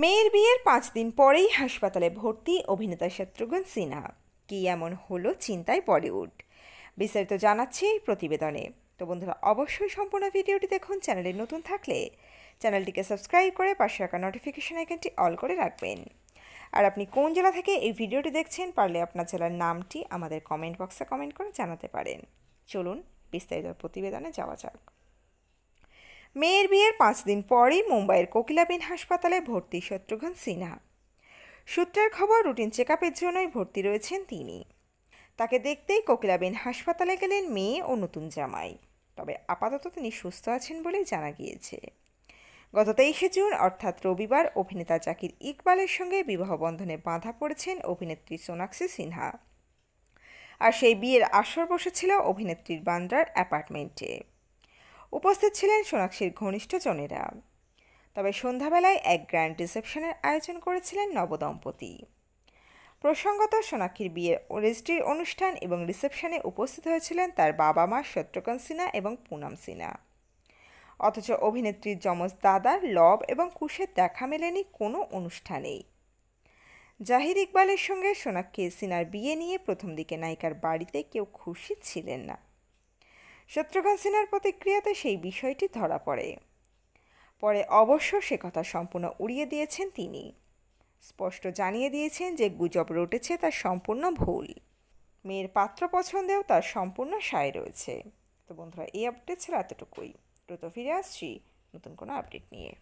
মেয়ের বিয়ের পাঁচ দিন পরেই হাসপাতালে ভর্তি অভিনেতা শত্রুঘ্ন সিনহা কি এমন হলো চিন্তায় বলিউড বিস্তারিত জানাচ্ছি এই প্রতিবেদনে তো বন্ধুরা অবশ্যই সম্পূর্ণ ভিডিওটি দেখুন চ্যানেলে নতুন থাকলে চ্যানেলটিকে সাবস্ক্রাইব করে পাশে রাখা নোটিফিকেশান আইকনটি অল করে রাখবেন আর আপনি কোন জেলা থেকে এই ভিডিওটি দেখছেন পারলে আপনার জেলার নামটি আমাদের কমেন্ট বক্সে কমেন্ট করে জানাতে পারেন চলুন বিস্তারিত প্রতিবেদনে যাওয়া যাক মেয়ের বিয়ে পাঁচ দিন পরেই মুম্বাইয়ের কোকিলাবিন হাসপাতালে ভর্তি শত্রুঘ্ন সিনহা সূত্রের খবর রুটিন চেক আপের জন্যই ভর্তি রয়েছেন তিনি তাকে দেখতেই কোকিলাবিন হাসপাতালে গেলেন মেয়ে ও নতুন জামাই তবে আপাতত তিনি সুস্থ আছেন বলে জানা গিয়েছে গত তেইশে জুন অর্থাৎ রবিবার অভিনেতা জাকির ইকবালের সঙ্গে বিবাহবন্ধনে বাঁধা পড়েছেন অভিনেত্রী সোনাক্ষী সিনহা আর সেই বিয়ের আসর বসেছিল অভিনেত্রীর বান্দ্রার অ্যাপার্টমেন্টে উপস্থিত ছিলেন সোনাক্ষীর ঘনিষ্ঠজনেরা তবে সন্ধ্যাবেলায় এক গ্র্যান্ড রিসেপশনের আয়োজন করেছিলেন নবদম্পতি প্রসঙ্গত সোনাক্ষীর বিয়ের রেজিস্ট্রির অনুষ্ঠান এবং রিসেপশনে উপস্থিত হয়েছিলেন তার বাবা মা শত্রুঘ্ন সিনহা এবং পুনম সিনহা অথচ অভিনেত্রীর যমজ দাদার লব এবং কুশের দেখা মেলেনি কোনো অনুষ্ঠানেই জাহির ইকবালের সঙ্গে সোনাক্ষী সিনার বিয়ে নিয়ে প্রথম দিকে নায়িকার বাড়িতে কেউ খুশি ছিলেন না শত্রুঘ্ন সিনহার প্রতিক্রিয়াতে সেই বিষয়টি ধরা পড়ে পরে অবশ্য সে কথা সম্পূর্ণ উড়িয়ে দিয়েছেন তিনি স্পষ্ট জানিয়ে দিয়েছেন যে গুজব রটেছে তার সম্পূর্ণ ভুল মেয়ের পাত্র পছন্দেও তার সম্পূর্ণ সায় রয়েছে তো বন্ধুরা এই আপডেট ছিল এতটুকুই দ্রুত ফিরে আসছি নতুন কোনো আপডেট নিয়ে